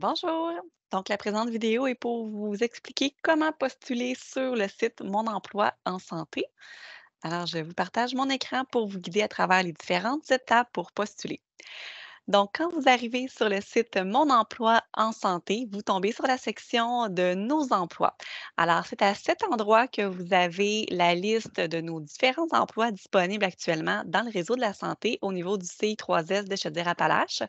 Bonjour. Donc, la présente vidéo est pour vous expliquer comment postuler sur le site Mon emploi en santé. Alors, je vous partage mon écran pour vous guider à travers les différentes étapes pour postuler. Donc, quand vous arrivez sur le site Mon emploi en santé, vous tombez sur la section de Nos emplois. Alors, c'est à cet endroit que vous avez la liste de nos différents emplois disponibles actuellement dans le réseau de la santé au niveau du CI3S de Chaudière-Appalaches.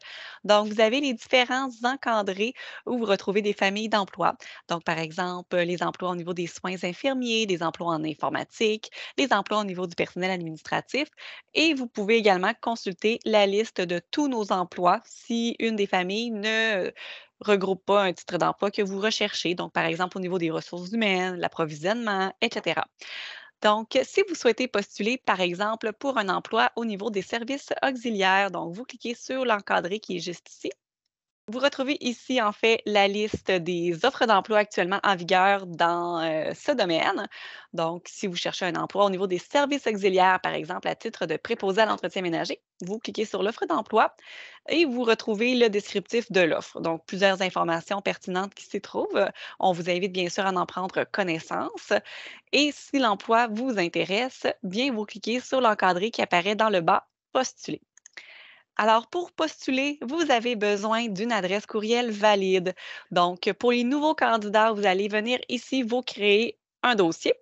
Donc, vous avez les différents encadrés où vous retrouvez des familles d'emplois. Donc, par exemple, les emplois au niveau des soins infirmiers, des emplois en informatique, les emplois au niveau du personnel administratif. Et vous pouvez également consulter la liste de tous nos emplois si une des familles ne euh, regroupe pas un titre d'emploi que vous recherchez, donc par exemple au niveau des ressources humaines, l'approvisionnement, etc. Donc, si vous souhaitez postuler, par exemple, pour un emploi au niveau des services auxiliaires, donc vous cliquez sur l'encadré qui est juste ici. Vous retrouvez ici, en fait, la liste des offres d'emploi actuellement en vigueur dans euh, ce domaine. Donc, si vous cherchez un emploi au niveau des services auxiliaires, par exemple, à titre de préposé à l'entretien ménager, vous cliquez sur l'offre d'emploi et vous retrouvez le descriptif de l'offre. Donc, plusieurs informations pertinentes qui s'y trouvent. On vous invite bien sûr à en prendre connaissance. Et si l'emploi vous intéresse, bien, vous cliquez sur l'encadré qui apparaît dans le bas Postuler. Alors, pour postuler, vous avez besoin d'une adresse courriel valide. Donc, pour les nouveaux candidats, vous allez venir ici vous créer un dossier.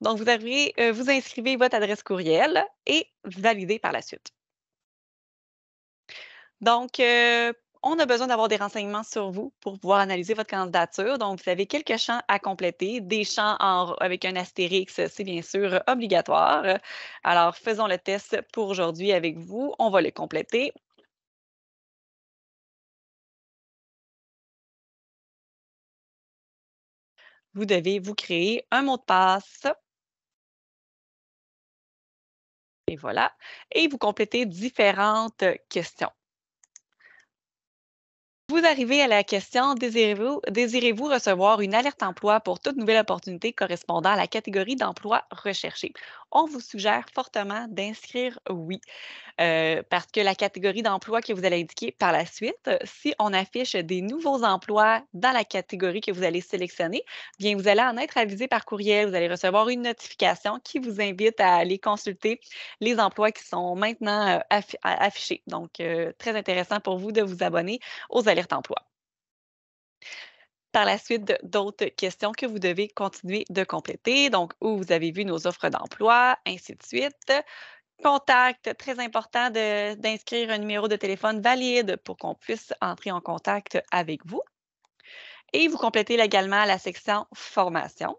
Donc, vous, avez, euh, vous inscrivez votre adresse courriel et validez par la suite. Donc, euh, on a besoin d'avoir des renseignements sur vous pour pouvoir analyser votre candidature. Donc, vous avez quelques champs à compléter, des champs avec un astérix, c'est bien sûr obligatoire. Alors, faisons le test pour aujourd'hui avec vous. On va le compléter. Vous devez vous créer un mot de passe. Et voilà. Et vous complétez différentes questions à la question désirez-vous recevoir une alerte emploi pour toute nouvelle opportunité correspondant à la catégorie d'emploi recherchée? On vous suggère fortement d'inscrire oui, euh, parce que la catégorie d'emploi que vous allez indiquer par la suite, si on affiche des nouveaux emplois dans la catégorie que vous allez sélectionner, bien vous allez en être avisé par courriel, vous allez recevoir une notification qui vous invite à aller consulter les emplois qui sont maintenant euh, affichés. Donc, euh, très intéressant pour vous de vous abonner aux alertes emploi. Par la suite, d'autres questions que vous devez continuer de compléter, donc où vous avez vu nos offres d'emploi, ainsi de suite. Contact, très important d'inscrire un numéro de téléphone valide pour qu'on puisse entrer en contact avec vous. Et vous complétez également la section formation.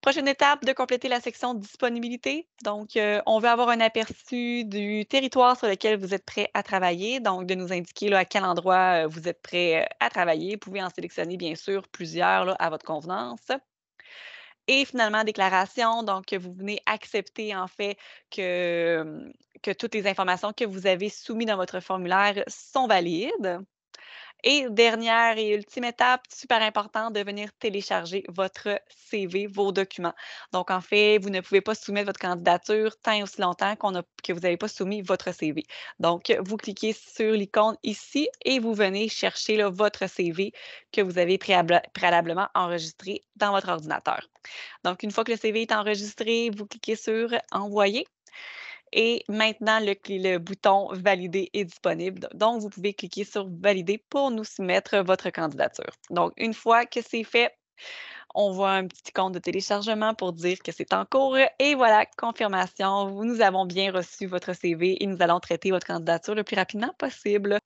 Prochaine étape de compléter la section disponibilité. Donc, euh, on veut avoir un aperçu du territoire sur lequel vous êtes prêt à travailler, donc de nous indiquer à quel endroit euh, vous êtes prêt euh, à travailler. Vous pouvez en sélectionner, bien sûr, plusieurs à votre convenance. Et finalement, déclaration, donc vous venez accepter en fait que, que toutes les informations que vous avez soumises dans votre formulaire sont valides. Et dernière et ultime étape, super important, de venir télécharger votre CV, vos documents. Donc, en fait, vous ne pouvez pas soumettre votre candidature tant et aussi longtemps qu'on a, que vous n'avez pas soumis votre CV. Donc, vous cliquez sur l'icône ici et vous venez chercher votre CV que vous avez préalablement enregistré dans votre ordinateur. Donc, une fois que le CV est enregistré, vous cliquez sur Envoyer. Et maintenant, le, bouton Valider est disponible. Donc, vous pouvez cliquer sur Valider pour nous soumettre votre candidature. Donc, une fois que c'est fait, on voit un petit compte de téléchargement pour dire que c'est en cours. Et voilà, confirmation, nous avons bien reçu votre CV et nous allons traiter votre candidature le plus rapidement possible.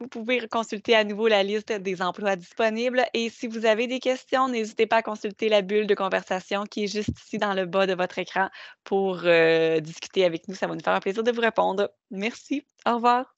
Vous pouvez consulter à nouveau la liste des emplois disponibles et si vous avez des questions, n'hésitez pas à consulter la bulle de conversation qui est juste ici dans le bas de votre écran pour euh, discuter avec nous. Ça va nous faire un plaisir de vous répondre. Merci. Au revoir.